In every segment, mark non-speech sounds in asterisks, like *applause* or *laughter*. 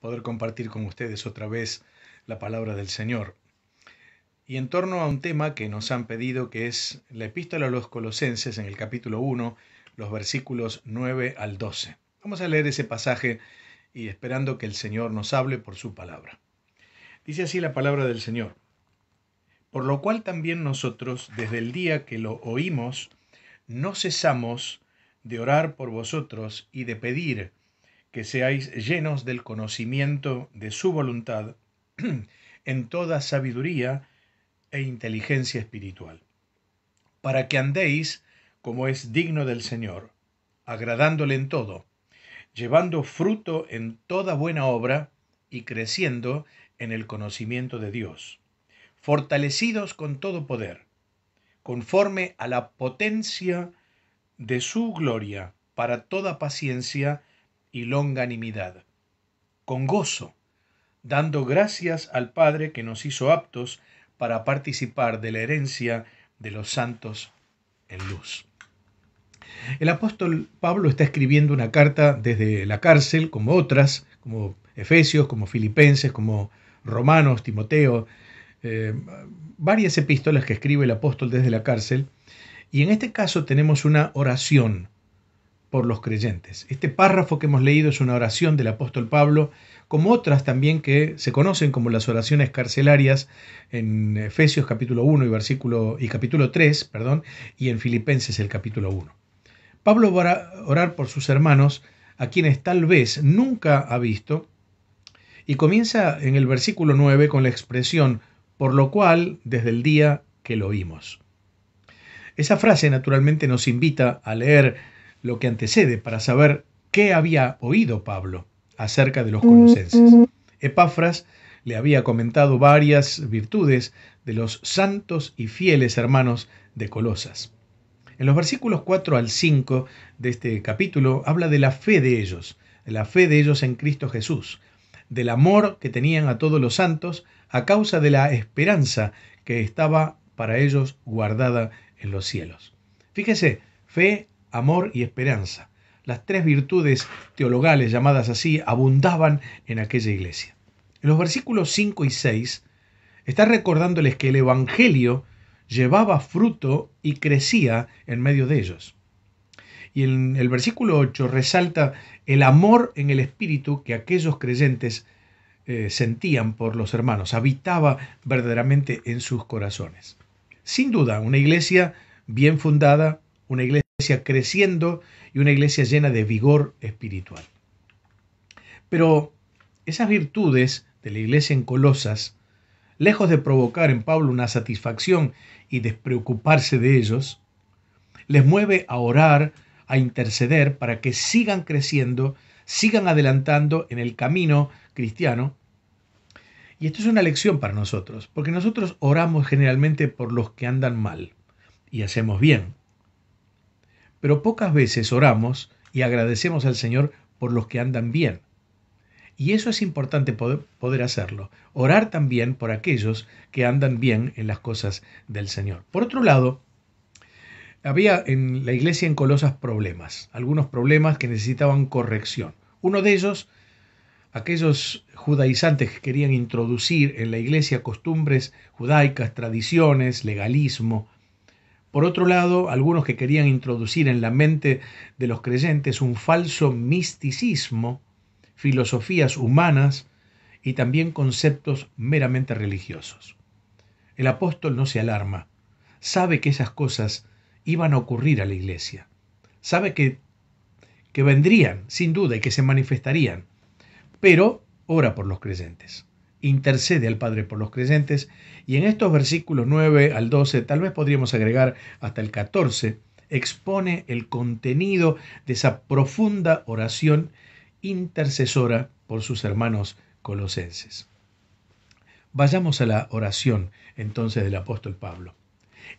poder compartir con ustedes otra vez la palabra del Señor. Y en torno a un tema que nos han pedido, que es la epístola a los colosenses en el capítulo 1, los versículos 9 al 12. Vamos a leer ese pasaje y esperando que el Señor nos hable por su palabra. Dice así la palabra del Señor. Por lo cual también nosotros, desde el día que lo oímos, no cesamos de orar por vosotros y de pedir que seáis llenos del conocimiento de su voluntad *clears throat* en toda sabiduría e inteligencia espiritual, para que andéis como es digno del Señor, agradándole en todo, llevando fruto en toda buena obra y creciendo en el conocimiento de Dios, fortalecidos con todo poder, conforme a la potencia de su gloria, para toda paciencia y longanimidad, con gozo, dando gracias al Padre que nos hizo aptos para participar de la herencia de los santos en luz. El apóstol Pablo está escribiendo una carta desde la cárcel, como otras, como Efesios, como Filipenses, como Romanos, Timoteo, eh, varias epístolas que escribe el apóstol desde la cárcel. Y en este caso tenemos una oración por los creyentes. Este párrafo que hemos leído es una oración del apóstol Pablo, como otras también que se conocen como las oraciones carcelarias en Efesios capítulo 1 y versículo y capítulo 3, perdón, y en Filipenses el capítulo 1. Pablo va a orar por sus hermanos a quienes tal vez nunca ha visto y comienza en el versículo 9 con la expresión por lo cual desde el día que lo vimos. Esa frase naturalmente nos invita a leer lo que antecede para saber qué había oído Pablo acerca de los colosenses. Epafras le había comentado varias virtudes de los santos y fieles hermanos de Colosas. En los versículos 4 al 5 de este capítulo habla de la fe de ellos, de la fe de ellos en Cristo Jesús, del amor que tenían a todos los santos a causa de la esperanza que estaba para ellos guardada en los cielos. Fíjese, fe amor y esperanza. Las tres virtudes teologales llamadas así abundaban en aquella iglesia. En los versículos 5 y 6 está recordándoles que el Evangelio llevaba fruto y crecía en medio de ellos. Y en el versículo 8 resalta el amor en el espíritu que aquellos creyentes eh, sentían por los hermanos, habitaba verdaderamente en sus corazones. Sin duda, una iglesia bien fundada, una iglesia creciendo y una iglesia llena de vigor espiritual. Pero esas virtudes de la iglesia en Colosas, lejos de provocar en Pablo una satisfacción y despreocuparse de ellos, les mueve a orar, a interceder para que sigan creciendo, sigan adelantando en el camino cristiano. Y esto es una lección para nosotros, porque nosotros oramos generalmente por los que andan mal y hacemos bien pero pocas veces oramos y agradecemos al Señor por los que andan bien. Y eso es importante poder, hacerlo, orar también por aquellos que andan bien en las cosas del Señor. Por otro lado, había en la iglesia en Colosas problemas, algunos problemas que necesitaban corrección. Uno de ellos, aquellos judaizantes que querían introducir en la iglesia costumbres judaicas, tradiciones, legalismo, por otro lado, algunos que querían introducir en la mente de los creyentes un falso misticismo, filosofías humanas y también conceptos meramente religiosos. El apóstol no se alarma, sabe que esas cosas iban a ocurrir a la iglesia, sabe que, que vendrían, sin duda, y que se manifestarían, pero ora por los creyentes intercede al Padre por los creyentes. Y en estos versículos 9 al 12, tal vez podríamos agregar hasta el 14, expone el contenido de esa profunda oración intercesora por sus hermanos colosenses. Vayamos a la oración entonces del apóstol Pablo.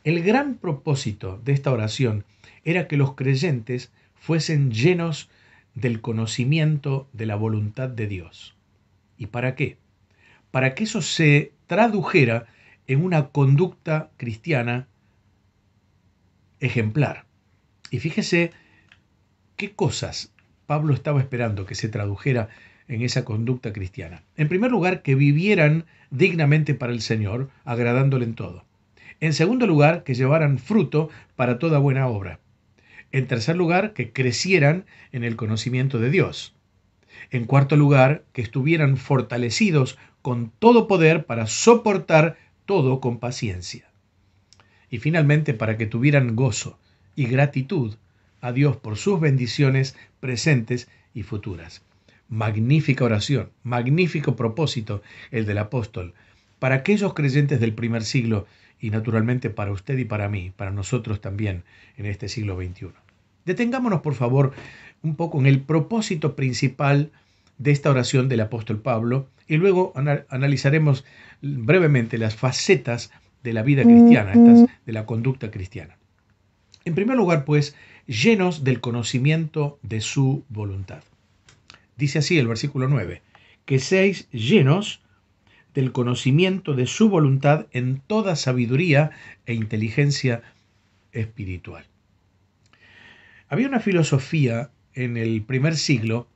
El gran propósito de esta oración era que los creyentes fuesen llenos del conocimiento de la voluntad de Dios. ¿Y para qué? para que eso se tradujera en una conducta cristiana ejemplar. Y fíjese qué cosas Pablo estaba esperando que se tradujera en esa conducta cristiana. En primer lugar, que vivieran dignamente para el Señor, agradándole en todo. En segundo lugar, que llevaran fruto para toda buena obra. En tercer lugar, que crecieran en el conocimiento de Dios. En cuarto lugar, que estuvieran fortalecidos con todo poder para soportar todo con paciencia. Y finalmente, para que tuvieran gozo y gratitud a Dios por sus bendiciones presentes y futuras. Magnífica oración, magnífico propósito el del apóstol, para aquellos creyentes del primer siglo y naturalmente para usted y para mí, para nosotros también en este siglo XXI. Detengámonos por favor un poco en el propósito principal de esta oración del apóstol Pablo y luego analizaremos brevemente las facetas de la vida cristiana, estas de la conducta cristiana. En primer lugar, pues, llenos del conocimiento de su voluntad. Dice así el versículo 9, que seáis llenos del conocimiento de su voluntad en toda sabiduría e inteligencia espiritual. Había una filosofía en el primer siglo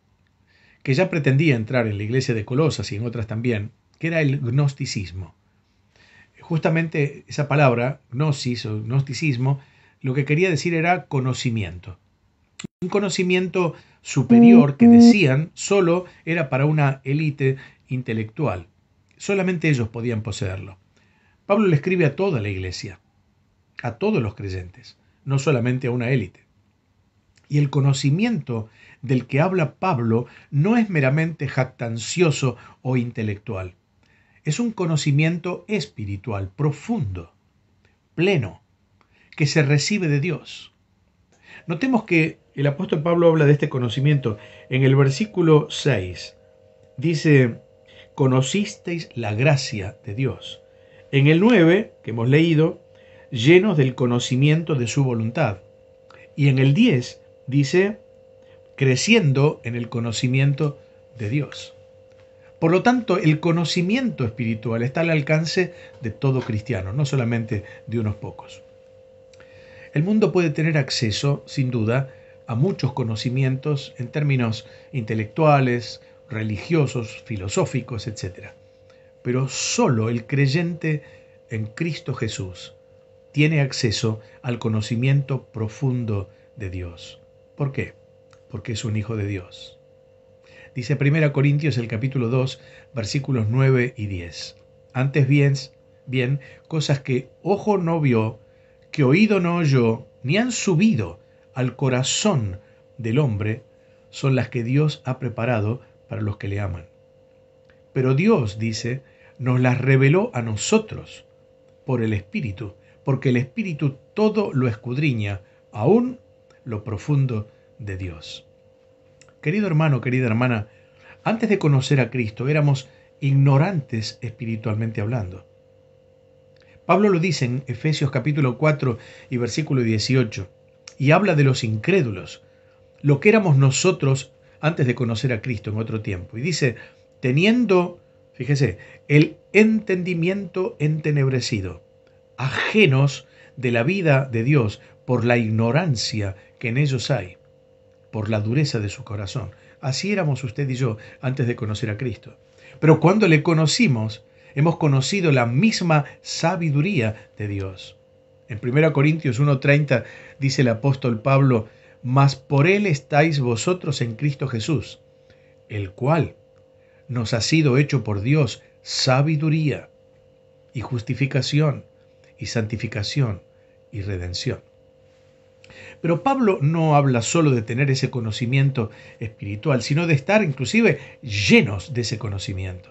que ya pretendía entrar en la iglesia de Colosas y en otras también, que era el gnosticismo. Justamente esa palabra, gnosis o gnosticismo, lo que quería decir era conocimiento. Un conocimiento superior que decían solo era para una élite intelectual. Solamente ellos podían poseerlo. Pablo le escribe a toda la iglesia, a todos los creyentes, no solamente a una élite. Y el conocimiento del que habla Pablo no es meramente jactancioso o intelectual. Es un conocimiento espiritual, profundo, pleno, que se recibe de Dios. Notemos que el apóstol Pablo habla de este conocimiento. En el versículo 6 dice, conocisteis la gracia de Dios. En el 9, que hemos leído, llenos del conocimiento de su voluntad. Y en el 10, dice, creciendo en el conocimiento de Dios. Por lo tanto, el conocimiento espiritual está al alcance de todo cristiano, no solamente de unos pocos. El mundo puede tener acceso, sin duda, a muchos conocimientos en términos intelectuales, religiosos, filosóficos, etc. Pero solo el creyente en Cristo Jesús tiene acceso al conocimiento profundo de Dios. ¿Por qué? Porque es un hijo de Dios. Dice 1 Corintios el capítulo 2, versículos 9 y 10. Antes bien, bien, cosas que ojo no vio, que oído no oyó, ni han subido al corazón del hombre, son las que Dios ha preparado para los que le aman. Pero Dios, dice, nos las reveló a nosotros por el Espíritu, porque el Espíritu todo lo escudriña, aún lo profundo de Dios. Querido hermano, querida hermana, antes de conocer a Cristo éramos ignorantes espiritualmente hablando. Pablo lo dice en Efesios capítulo 4 y versículo 18, y habla de los incrédulos, lo que éramos nosotros antes de conocer a Cristo en otro tiempo. Y dice, teniendo, fíjese, el entendimiento entenebrecido, ajenos de la vida de Dios por la ignorancia que en ellos hay, por la dureza de su corazón. Así éramos usted y yo antes de conocer a Cristo. Pero cuando le conocimos, hemos conocido la misma sabiduría de Dios. En 1 Corintios 1.30 dice el apóstol Pablo, mas por él estáis vosotros en Cristo Jesús, el cual nos ha sido hecho por Dios sabiduría y justificación y santificación y redención. Pero Pablo no habla solo de tener ese conocimiento espiritual, sino de estar inclusive llenos de ese conocimiento.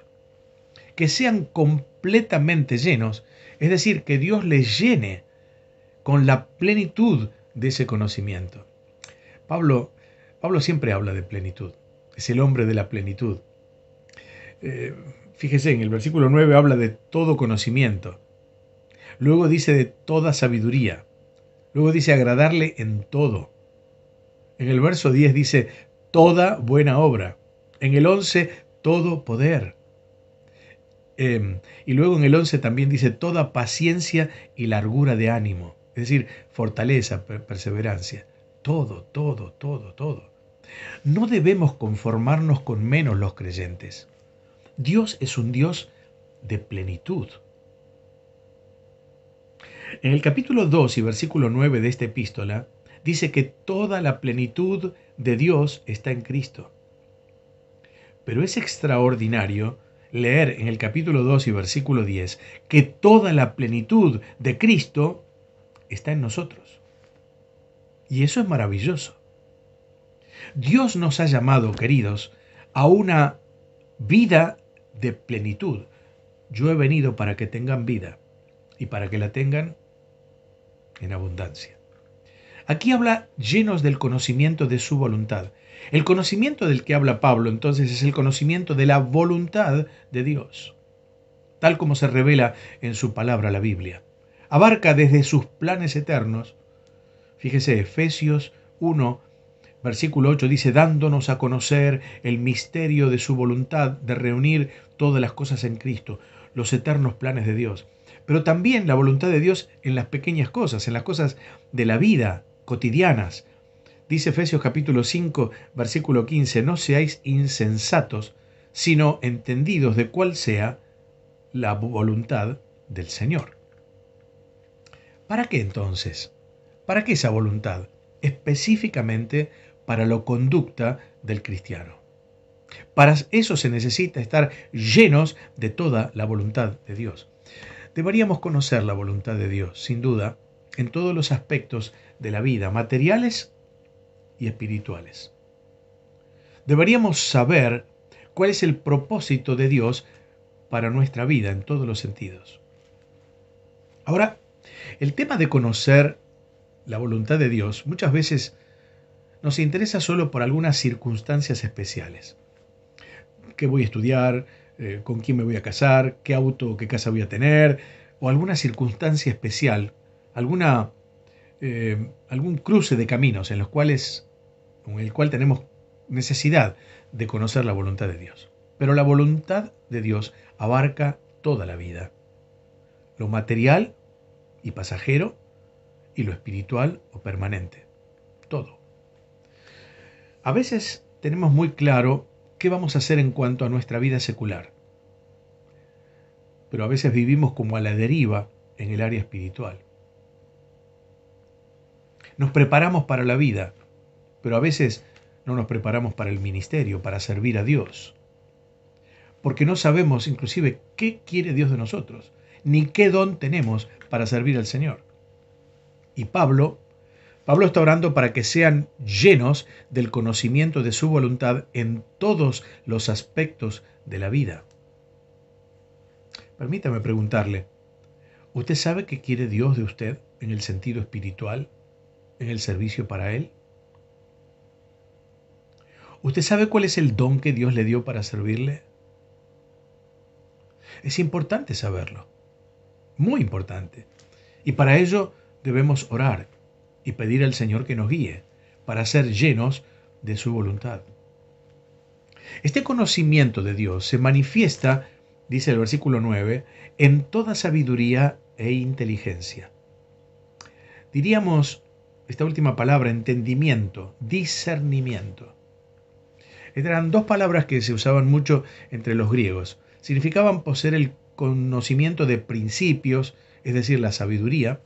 Que sean completamente llenos, es decir, que Dios les llene con la plenitud de ese conocimiento. Pablo, Pablo siempre habla de plenitud, es el hombre de la plenitud. Eh, fíjese, en el versículo 9 habla de todo conocimiento. Luego dice de toda sabiduría. Luego dice agradarle en todo. En el verso 10 dice toda buena obra. En el 11 todo poder. Em, y luego en el 11 también dice toda paciencia y largura de ánimo. Es decir, fortaleza, perseverancia. Todo, todo, todo, todo. No debemos conformarnos con menos los creyentes. Dios es un Dios de plenitud. En el capítulo 2 y versículo 9 de esta epístola, dice que toda la plenitud de Dios está en Cristo. Pero es extraordinario leer en el capítulo 2 y versículo 10 que toda la plenitud de Cristo está en nosotros. Y eso es maravilloso. Dios nos ha llamado, queridos, a una vida de plenitud. Yo he venido para que tengan vida y para que la tengan en abundancia. Aquí habla llenos del conocimiento de su voluntad. El conocimiento del que habla Pablo entonces es el conocimiento de la voluntad de Dios, tal como se revela en su palabra la Biblia. Abarca desde sus planes eternos. Fíjese, Efesios 1, versículo 8 dice, dándonos a conocer el misterio de su voluntad de reunir todas las cosas en Cristo, los eternos planes de Dios pero también la voluntad de Dios en las pequeñas cosas, en las cosas de la vida cotidianas. Dice Efesios capítulo 5, versículo 15, no seáis insensatos, sino entendidos de cuál sea la voluntad del Señor. ¿Para qué entonces? ¿Para qué esa voluntad? Específicamente para la conducta del cristiano. Para eso se necesita estar llenos de toda la voluntad de Dios. Deberíamos conocer la voluntad de Dios, sin duda, en todos los aspectos de la vida, materiales y espirituales. Deberíamos saber cuál es el propósito de Dios para nuestra vida en todos los sentidos. Ahora, el tema de conocer la voluntad de Dios muchas veces nos interesa solo por algunas circunstancias especiales. ¿Qué voy a estudiar? Eh, con quién me voy a casar, qué auto o qué casa voy a tener, o alguna circunstancia especial, alguna, eh, algún cruce de caminos en los cuales, en el cual tenemos necesidad de conocer la voluntad de Dios. Pero la voluntad de Dios abarca toda la vida, lo material y pasajero y lo espiritual o permanente, todo. A veces tenemos muy claro ¿Qué vamos a hacer en cuanto a nuestra vida secular? Pero a veces vivimos como a la deriva en el área espiritual. Nos preparamos para la vida, pero a veces no nos preparamos para el ministerio, para servir a Dios. Porque no sabemos inclusive qué quiere Dios de nosotros, ni qué don tenemos para servir al Señor. Y Pablo Pablo está orando para que sean llenos del conocimiento de su voluntad en todos los aspectos de la vida. Permítame preguntarle, ¿usted sabe qué quiere Dios de usted en el sentido espiritual, en el servicio para Él? ¿Usted sabe cuál es el don que Dios le dio para servirle? Es importante saberlo, muy importante. Y para ello debemos orar y pedir al Señor que nos guíe para ser llenos de su voluntad. Este conocimiento de Dios se manifiesta, dice el versículo 9, en toda sabiduría e inteligencia. Diríamos esta última palabra, entendimiento, discernimiento. Eran dos palabras que se usaban mucho entre los griegos. Significaban poseer el conocimiento de principios, es decir, la sabiduría,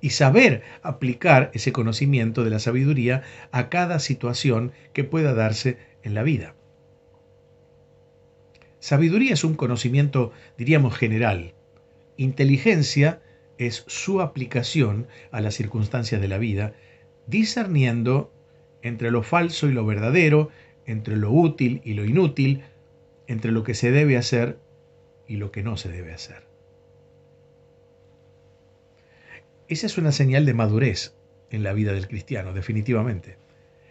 y saber aplicar ese conocimiento de la sabiduría a cada situación que pueda darse en la vida. Sabiduría es un conocimiento, diríamos, general. Inteligencia es su aplicación a las circunstancias de la vida, discerniendo entre lo falso y lo verdadero, entre lo útil y lo inútil, entre lo que se debe hacer y lo que no se debe hacer. Esa es una señal de madurez en la vida del cristiano, definitivamente.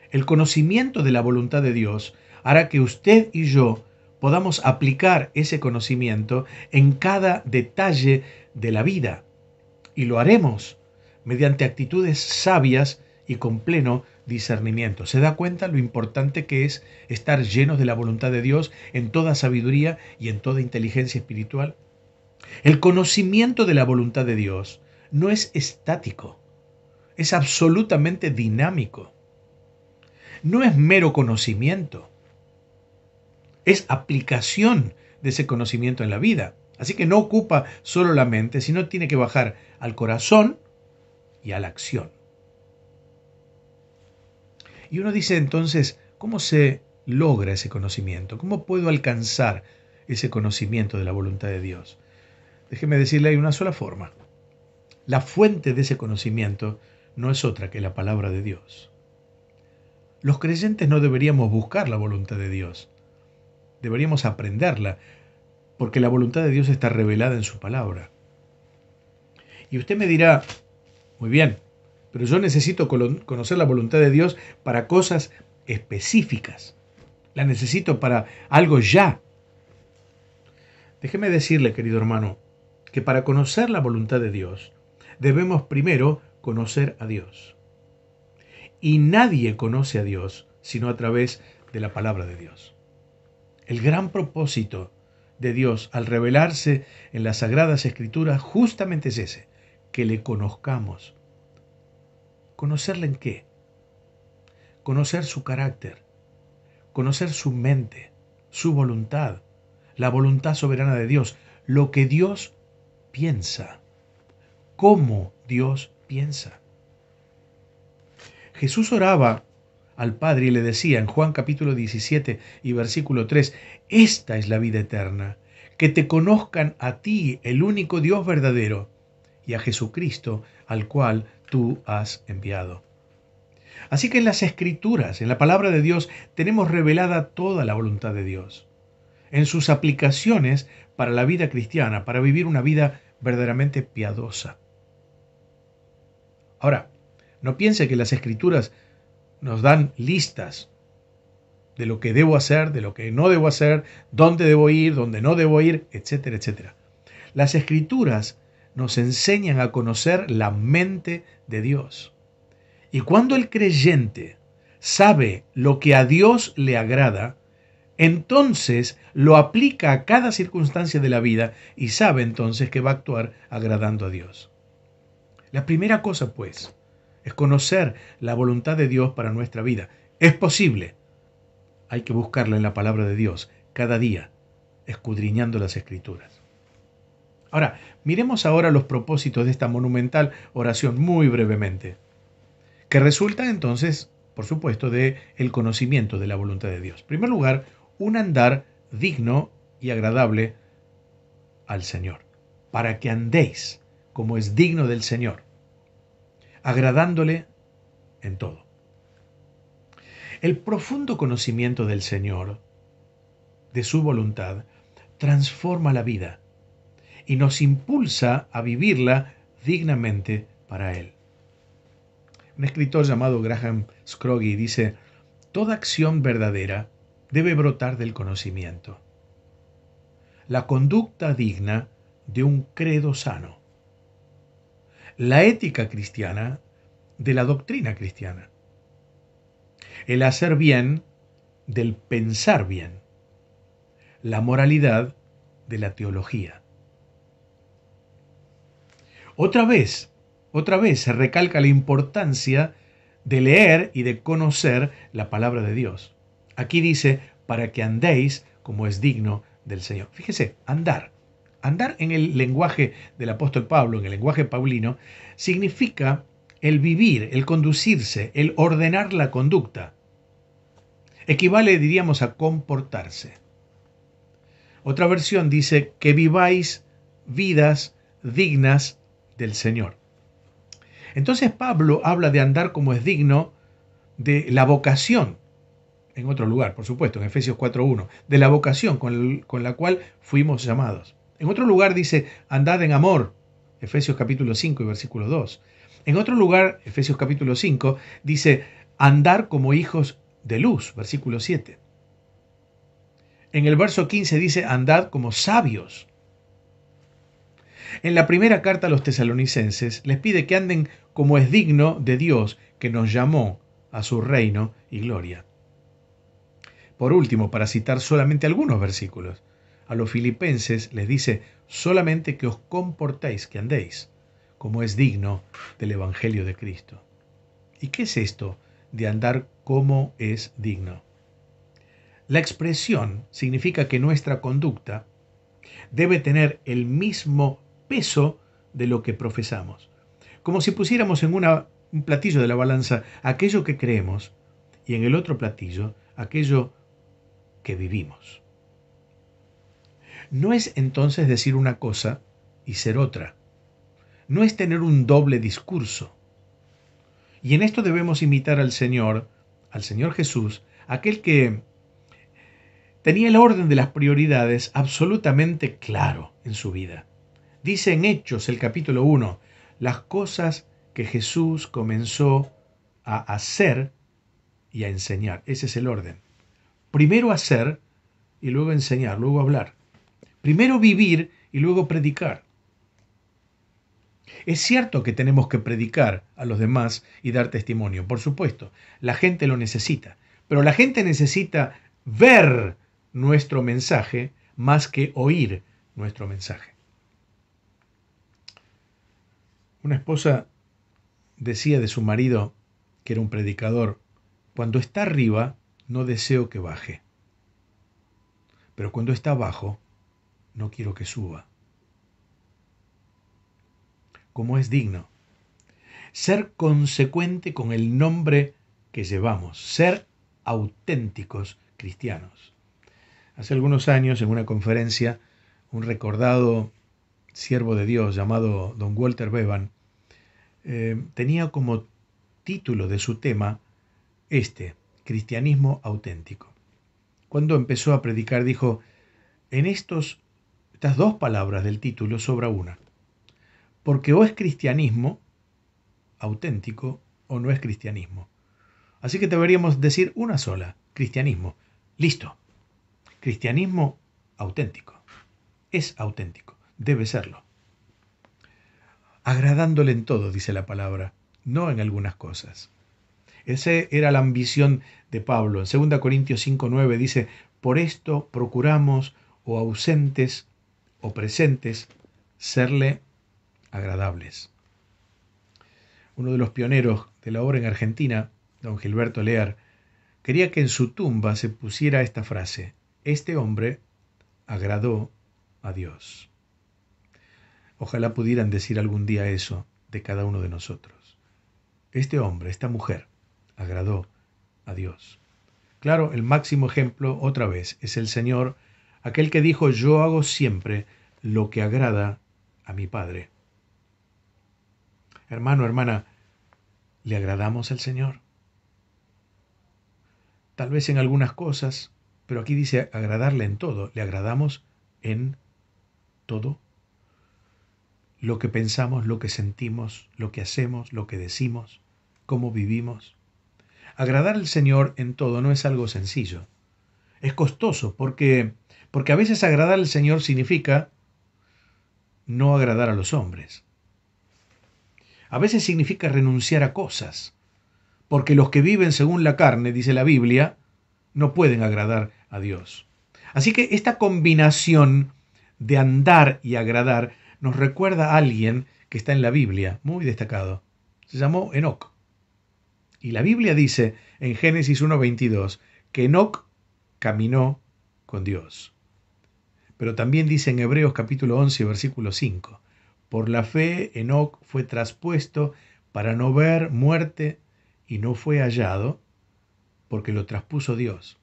El conocimiento de la voluntad de Dios hará que usted y yo podamos aplicar ese conocimiento en cada detalle de la vida. Y lo haremos mediante actitudes sabias y con pleno discernimiento. ¿Se da cuenta lo importante que es estar llenos de la voluntad de Dios en toda sabiduría y en toda inteligencia espiritual? El conocimiento de la voluntad de Dios no es estático, es absolutamente dinámico. No es mero conocimiento, es aplicación de ese conocimiento en la vida. Así que no ocupa solo la mente, sino tiene que bajar al corazón y a la acción. Y uno dice entonces, ¿cómo se logra ese conocimiento? ¿Cómo puedo alcanzar ese conocimiento de la voluntad de Dios? Déjeme decirle, hay una sola forma. La fuente de ese conocimiento no es otra que la palabra de Dios. Los creyentes no deberíamos buscar la voluntad de Dios, deberíamos aprenderla, porque la voluntad de Dios está revelada en su palabra. Y usted me dirá, muy bien, pero yo necesito conocer la voluntad de Dios para cosas específicas. La necesito para algo ya. Déjeme decirle, querido hermano, que para conocer la voluntad de Dios, debemos primero conocer a Dios. Y nadie conoce a Dios sino a través de la palabra de Dios. El gran propósito de Dios al revelarse en las sagradas escrituras justamente es ese, que le conozcamos. ¿Conocerle en qué? Conocer su carácter, conocer su mente, su voluntad, la voluntad soberana de Dios, lo que Dios piensa cómo Dios piensa. Jesús oraba al Padre y le decía en Juan capítulo 17 y versículo 3, esta es la vida eterna, que te conozcan a ti, el único Dios verdadero, y a Jesucristo, al cual tú has enviado. Así que en las escrituras, en la palabra de Dios, tenemos revelada toda la voluntad de Dios, en sus aplicaciones para la vida cristiana, para vivir una vida verdaderamente piadosa. Ahora, no piense que las escrituras nos dan listas de lo que debo hacer, de lo que no debo hacer, dónde debo ir, dónde no debo ir, etcétera, etcétera. Las escrituras nos enseñan a conocer la mente de Dios. Y cuando el creyente sabe lo que a Dios le agrada, entonces lo aplica a cada circunstancia de la vida y sabe entonces que va a actuar agradando a Dios. La primera cosa, pues, es conocer la voluntad de Dios para nuestra vida. Es posible. Hay que buscarla en la palabra de Dios cada día, escudriñando las escrituras. Ahora, miremos ahora los propósitos de esta monumental oración muy brevemente, que resulta entonces, por supuesto, de el conocimiento de la voluntad de Dios. En primer lugar, un andar digno y agradable al Señor, para que andéis como es digno del Señor, agradándole en todo. El profundo conocimiento del Señor, de su voluntad, transforma la vida y nos impulsa a vivirla dignamente para Él. Un escritor llamado Graham Scroggie dice, Toda acción verdadera debe brotar del conocimiento. La conducta digna de un credo sano la ética cristiana de la doctrina cristiana. El hacer bien del pensar bien. La moralidad de la teología. Otra vez, otra vez se recalca la importancia de leer y de conocer la palabra de Dios. Aquí dice, para que andéis como es digno del Señor. Fíjese, andar. Andar en el lenguaje del apóstol Pablo, en el lenguaje paulino, significa el vivir, el conducirse, el ordenar la conducta. Equivale, diríamos, a comportarse. Otra versión dice que viváis vidas dignas del Señor. Entonces Pablo habla de andar como es digno de la vocación, en otro lugar, por supuesto, en Efesios 4.1, de la vocación con, la cual fuimos llamados. En otro lugar dice, andad en amor, Efesios capítulo 5 y versículo 2. En otro lugar, Efesios capítulo 5, dice, andar como hijos de luz, versículo 7. En el verso 15 dice, andad como sabios. En la primera carta a los tesalonicenses les pide que anden como es digno de Dios que nos llamó a su reino y gloria. Por último, para citar solamente algunos versículos, a los filipenses les dice, solamente que os comportéis, que andéis, como es digno del Evangelio de Cristo. ¿Y qué es esto de andar como es digno? La expresión significa que nuestra conducta debe tener el mismo peso de lo que profesamos. Como si pusiéramos en un platillo de la balanza aquello que creemos y en el otro platillo aquello que vivimos. No es entonces decir una cosa y ser otra. No es tener un doble discurso. Y en esto debemos imitar al Señor, al Señor Jesús, aquel que tenía el orden de las prioridades absolutamente claro en su vida. Dice en Hechos el capítulo 1, las cosas que Jesús comenzó a hacer y a enseñar. Ese es el orden. Primero hacer y luego enseñar, luego hablar. Primero vivir y luego predicar. Es cierto que tenemos que predicar a los demás y dar testimonio, por supuesto. La gente lo necesita, pero la gente necesita ver nuestro mensaje más que oír nuestro mensaje. Una esposa decía de su marido, que era un predicador, cuando está arriba no deseo que baje, pero cuando está abajo no quiero que suba. Como es digno. Ser consecuente con el nombre que llevamos, ser auténticos cristianos. Hace algunos años, en una conferencia, un recordado siervo de Dios llamado don Walter Bevan eh, tenía como título de su tema este, Cristianismo auténtico. Cuando empezó a predicar dijo, en estos estas dos palabras del título sobra una. Porque o es cristianismo auténtico o no es cristianismo. Así que deberíamos decir una sola, cristianismo. Listo. Cristianismo auténtico. Es auténtico. Debe serlo. Agradándole en todo, dice la palabra, no en algunas cosas. Esa era la ambición de Pablo. En 2 Corintios 5.9 dice, por esto procuramos, o oh ausentes, o presentes, serle agradables. Uno de los pioneros de la obra en Argentina, don Gilberto Lear, quería que en su tumba se pusiera esta frase, este hombre agradó a Dios. Ojalá pudieran decir algún día eso de cada uno de nosotros. Este hombre, esta mujer, agradó a Dios. Claro, el máximo ejemplo otra vez es el Señor aquel que dijo yo hago siempre lo que agrada a mi Padre. Hermano, hermana, ¿le agradamos al Señor? Tal vez en algunas cosas, pero aquí dice agradarle en todo. ¿Le agradamos en todo? Lo que pensamos, lo que sentimos, lo que hacemos, lo que decimos, cómo vivimos. Agradar al Señor en todo no es algo sencillo. Es costoso porque porque a veces agradar al Señor significa no agradar a los hombres. A veces significa renunciar a cosas, porque los que viven según la carne, dice la Biblia, no pueden agradar a Dios. Así que esta combinación de andar y agradar nos recuerda a alguien que está en la Biblia, muy destacado. Se llamó Enoch. Y la Biblia dice en Génesis 1.22 que Enoch caminó con Dios. Pero también dice en Hebreos capítulo 11, versículo 5, por la fe Enoc fue traspuesto para no ver muerte y no fue hallado porque lo traspuso Dios.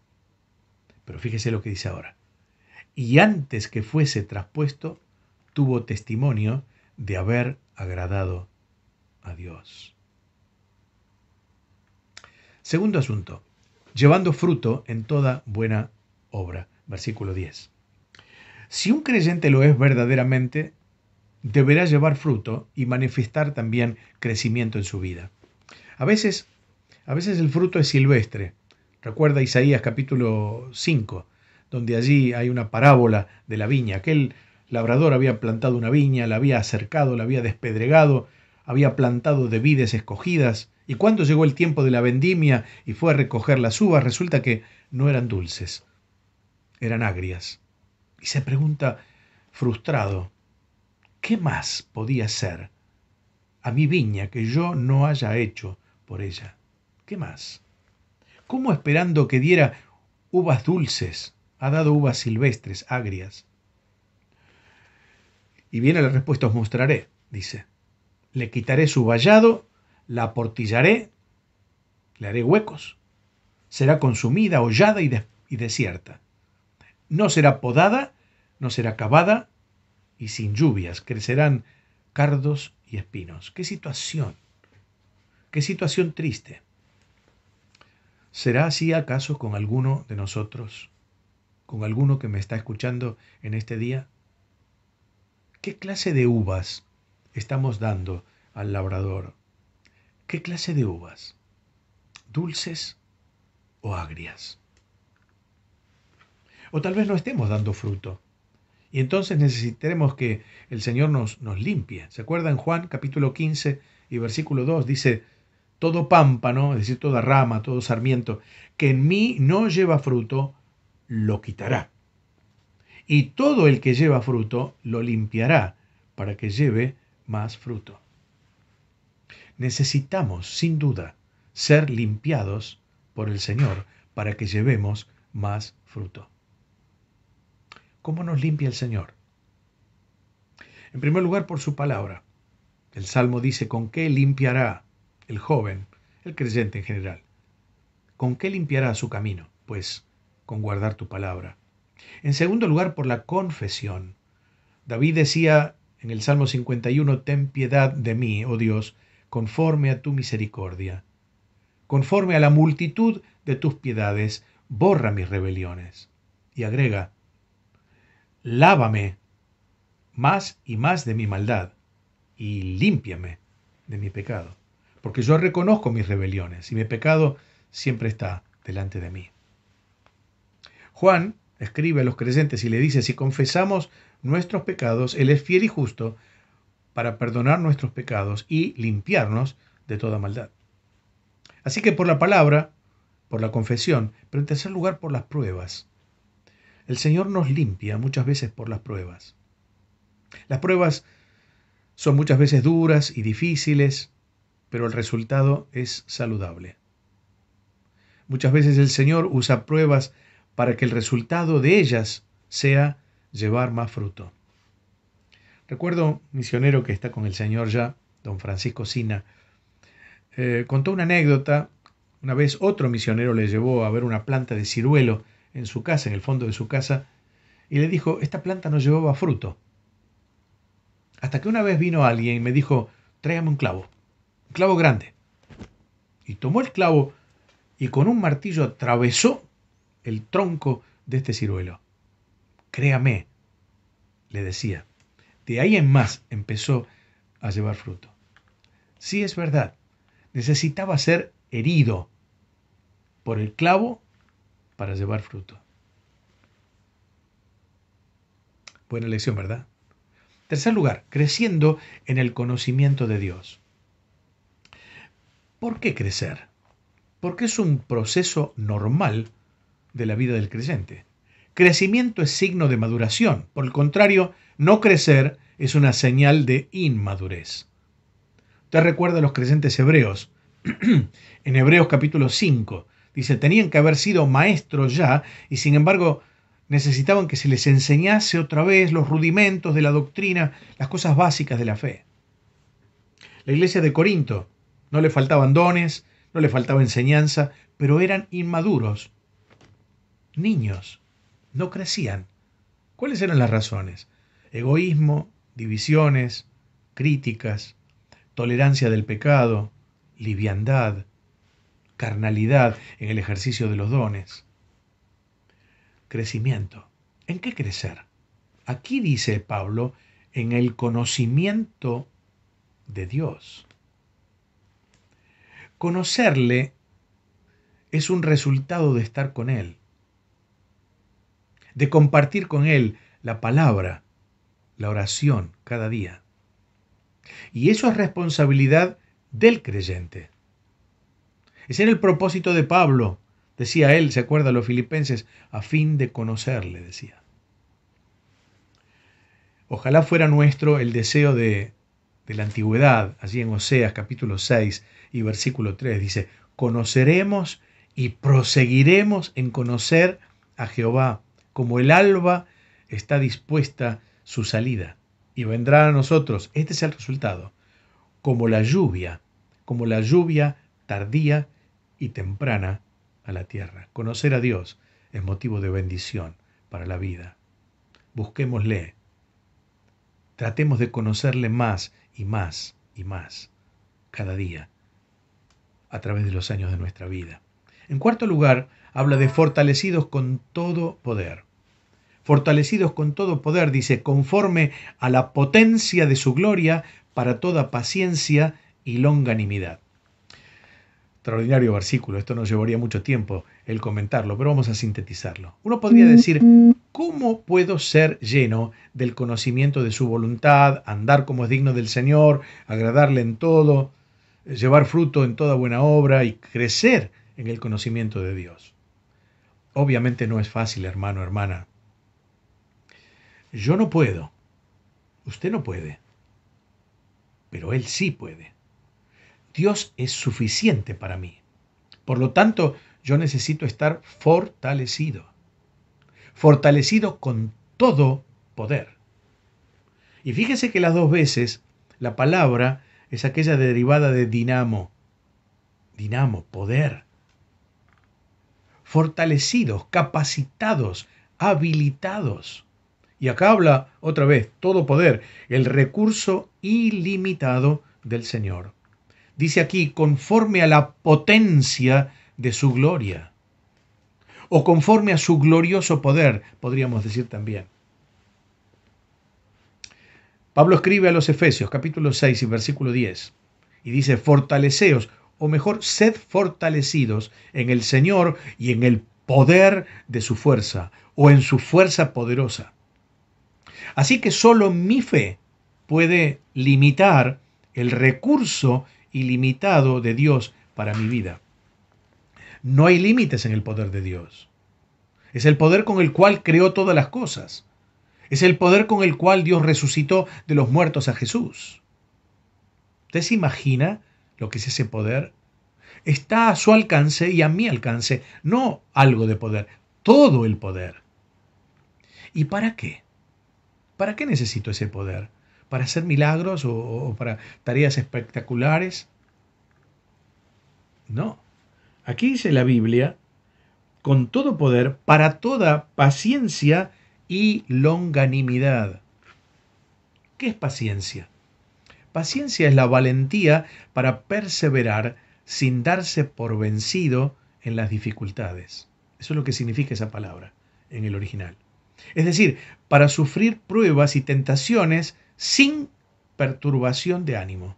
Pero fíjese lo que dice ahora. Y antes que fuese traspuesto, tuvo testimonio de haber agradado a Dios. Segundo asunto, llevando fruto en toda buena obra. Versículo 10. Si un creyente lo es verdaderamente, deberá llevar fruto y manifestar también crecimiento en su vida. A veces, a veces el fruto es silvestre. Recuerda Isaías capítulo 5, donde allí hay una parábola de la viña. Aquel labrador había plantado una viña, la había acercado, la había despedregado, había plantado de vides escogidas, y cuando llegó el tiempo de la vendimia y fue a recoger las uvas, resulta que no eran dulces, eran agrias y se pregunta, frustrado, ¿qué más podía ser a mi viña que yo no haya hecho por ella? ¿Qué más? ¿Cómo esperando que diera uvas dulces ha dado uvas silvestres, agrias? Y viene la respuesta, os mostraré, dice. Le quitaré su vallado, la aportillaré, le haré huecos. Será consumida, hollada y desierta. No será podada, no será cavada, y sin lluvias crecerán cardos y espinos. ¡Qué situación! ¡Qué situación triste! ¿Será así acaso con alguno de nosotros? ¿Con alguno que me está escuchando en este día? ¿Qué clase de uvas estamos dando al labrador? ¿Qué clase de uvas? ¿Dulces o agrias? o tal vez no estemos dando fruto. Y entonces necesitaremos que el Señor nos, nos limpie. ¿Se acuerdan Juan capítulo 15 y versículo 2? Dice, todo pámpano, es decir, toda rama, todo sarmiento, que en mí no lleva fruto, lo quitará. Y todo el que lleva fruto, lo limpiará, para que lleve más fruto. Necesitamos, sin duda, ser limpiados por el Señor, para que llevemos más fruto. ¿Cómo nos limpia el Señor? En primer lugar, por su palabra. El Salmo dice, ¿con qué limpiará el joven, el creyente en general? ¿Con qué limpiará su camino? Pues con guardar tu palabra. En segundo lugar, por la confesión. David decía en el Salmo 51, Ten piedad de mí, oh Dios, conforme a tu misericordia. Conforme a la multitud de tus piedades, borra mis rebeliones. Y agrega, lávame más y más de mi maldad y límpiame de mi pecado, porque yo reconozco mis rebeliones y mi pecado siempre está delante de mí. Juan escribe a los creyentes y le dice, si confesamos nuestros pecados, Él es fiel y justo para perdonar nuestros pecados y limpiarnos de toda maldad. Así que por la palabra, por la confesión, pero en tercer lugar por las pruebas, el Señor nos limpia muchas veces por las pruebas. Las pruebas son muchas veces duras y difíciles, pero el resultado es saludable. Muchas veces el Señor usa pruebas para que el resultado de ellas sea llevar más fruto. Recuerdo un misionero que está con el Señor ya, don Francisco Sina, eh, contó una anécdota. Una vez otro misionero le llevó a ver una planta de ciruelo en su casa, en el fondo de su casa, y le dijo, esta planta no llevaba fruto. Hasta que una vez vino alguien y me dijo, tráeme un clavo, un clavo grande. Y tomó el clavo y con un martillo atravesó el tronco de este ciruelo. Créame, le decía. De ahí en más empezó a llevar fruto. Sí es verdad, necesitaba ser herido por el clavo para llevar fruto. Buena lección, ¿verdad? Tercer lugar, creciendo en el conocimiento de Dios. ¿Por qué crecer? Porque es un proceso normal de la vida del creyente. Crecimiento es signo de maduración. Por el contrario, no crecer es una señal de inmadurez. Usted recuerda a los creyentes hebreos. *clears throat* en Hebreos capítulo 5 Dice, tenían que haber sido maestros ya y sin embargo necesitaban que se les enseñase otra vez los rudimentos de la doctrina, las cosas básicas de la fe. La iglesia de Corinto no le faltaban dones, no le faltaba enseñanza, pero eran inmaduros, niños, no crecían. ¿Cuáles eran las razones? Egoísmo, divisiones, críticas, tolerancia del pecado, liviandad, carnalidad en el ejercicio de los dones. Crecimiento. ¿En qué crecer? Aquí dice Pablo, en el conocimiento de Dios. Conocerle es un resultado de estar con Él, de compartir con Él la palabra, la oración cada día. Y eso es responsabilidad del creyente. Ese era el propósito de Pablo, decía él, se acuerda los filipenses, a fin de conocerle, decía. Ojalá fuera nuestro el deseo de, de, la antigüedad, así en Oseas capítulo 6 y versículo 3 dice, conoceremos y proseguiremos en conocer a Jehová, como el alba está dispuesta su salida, y vendrá a nosotros, este es el resultado, como la lluvia, como la lluvia tardía y temprana a la tierra. Conocer a Dios es motivo de bendición para la vida. Busquémosle. Tratemos de conocerle más y más y más cada día a través de los años de nuestra vida. En cuarto lugar, habla de fortalecidos con todo poder. Fortalecidos con todo poder, dice, conforme a la potencia de su gloria para toda paciencia y longanimidad extraordinario versículo, esto nos llevaría mucho tiempo el comentarlo, pero vamos a sintetizarlo. Uno podría decir, ¿cómo puedo ser lleno del conocimiento de su voluntad, andar como es digno del Señor, agradarle en todo, llevar fruto en toda buena obra y crecer en el conocimiento de Dios? Obviamente no es fácil, hermano, hermana. Yo no puedo, usted no puede, pero Él sí puede. Dios es suficiente para mí. Por lo tanto, yo necesito estar fortalecido. Fortalecido con todo poder. Y fíjese que las dos veces la palabra es aquella derivada de dinamo. Dinamo, poder. Fortalecidos, capacitados, habilitados. Y acá habla otra vez, todo poder, el recurso ilimitado del Señor dice aquí, conforme a la potencia de su gloria, o conforme a su glorioso poder, podríamos decir también. Pablo escribe a los Efesios capítulo 6 y versículo 10 y dice, fortaleceos, o mejor, sed fortalecidos en el Señor y en el poder de su fuerza, o en su fuerza poderosa. Así que solo mi fe puede limitar el recurso ilimitado de Dios para mi vida. No hay límites en el poder de Dios. Es el poder con el cual creó todas las cosas. Es el poder con el cual Dios resucitó de los muertos a Jesús. ¿Usted se imagina lo que es ese poder? Está a su alcance y a mi alcance, no algo de poder, todo el poder. ¿Y para qué? ¿Para qué necesito ese poder? para hacer milagros o, para tareas espectaculares. No. Aquí dice la Biblia, con todo poder, para toda paciencia y longanimidad. ¿Qué es paciencia? Paciencia es la valentía para perseverar sin darse por vencido en las dificultades. Eso es lo que significa esa palabra en el original. Es decir, para sufrir pruebas y tentaciones sin perturbación de ánimo.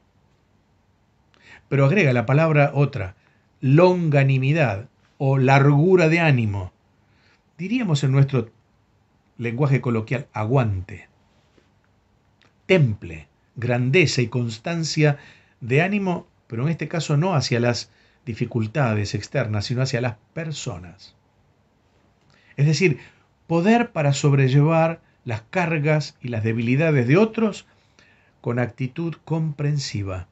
Pero agrega la palabra otra, longanimidad o largura de ánimo. Diríamos en nuestro lenguaje coloquial, aguante. Temple, grandeza y constancia de ánimo, pero en este caso no hacia las dificultades externas, sino hacia las personas. Es decir, poder para sobrellevar las cargas y las debilidades de otros con actitud comprensiva,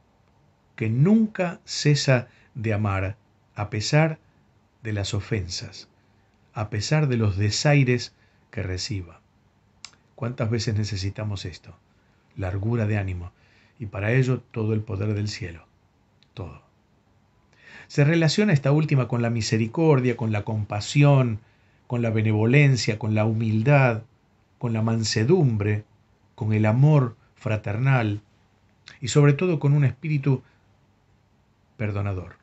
que nunca cesa de amar a pesar de las ofensas, a pesar de los desaires que reciba. ¿Cuántas veces necesitamos esto? Largura de ánimo, y para ello todo el poder del cielo, todo. Se relaciona esta última con la misericordia, con la compasión, con la benevolencia, con la humildad, con la mansedumbre, con el amor fraternal y sobre todo con un espíritu perdonador.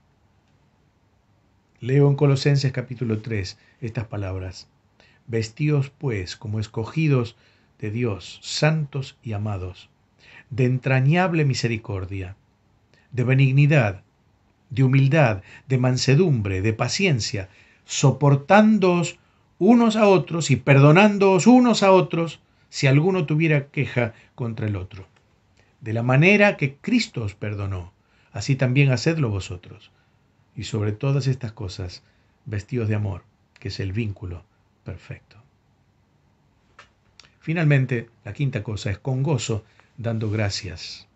Leo en Colosenses capítulo 3 estas palabras. Vestíos pues como escogidos de Dios, santos y amados, de entrañable misericordia, de benignidad, de humildad, de mansedumbre, de paciencia, soportándoos unos a otros y perdonándoos unos a otros si alguno tuviera queja contra el otro. De la manera que Cristo os perdonó, así también hacedlo vosotros. Y sobre todas estas cosas, vestidos de amor, que es el vínculo perfecto. Finalmente, la quinta cosa es con gozo, dando gracias.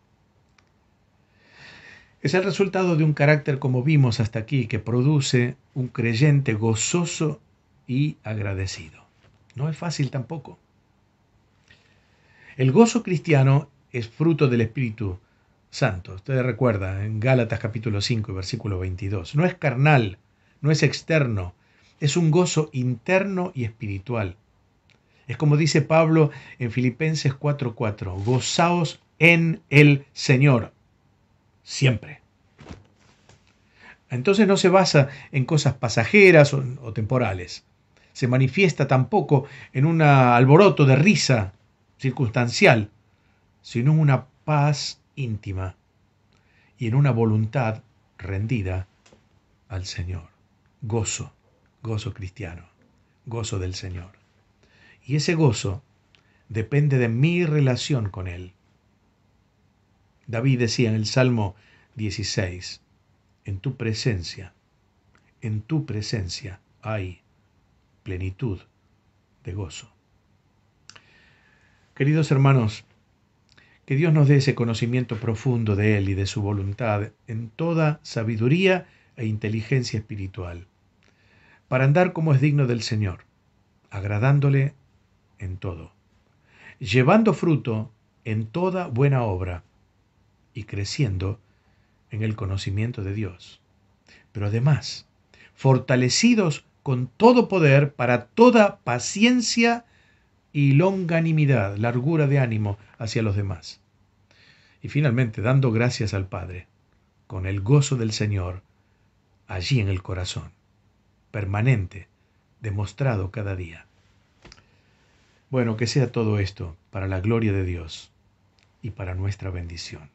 Es el resultado de un carácter como vimos hasta aquí, que produce un creyente gozoso y agradecido. No es fácil tampoco. El gozo cristiano es fruto del Espíritu Santo. ustedes recuerdan en Gálatas capítulo 5, versículo 22. No es carnal, no es externo, es un gozo interno y espiritual. Es como dice Pablo en Filipenses 4:4, gozaos en el Señor, siempre. Entonces no se basa en cosas pasajeras o temporales se manifiesta tampoco en un alboroto de risa circunstancial, sino en una paz íntima y en una voluntad rendida al Señor. Gozo, gozo cristiano, gozo del Señor. Y ese gozo depende de mi relación con Él. David decía en el Salmo 16, en tu presencia, en tu presencia hay plenitud de gozo. Queridos hermanos, que Dios nos dé ese conocimiento profundo de Él y de su voluntad en toda sabiduría e inteligencia espiritual, para andar como es digno del Señor, agradándole en todo, llevando fruto en toda buena obra y creciendo en el conocimiento de Dios. Pero además, fortalecidos con todo poder para toda paciencia y longanimidad, largura de ánimo hacia los demás. Y finalmente, dando gracias al Padre, con el gozo del Señor, allí en el corazón, permanente, demostrado cada día. Bueno, que sea todo esto para la gloria de Dios y para nuestra bendición.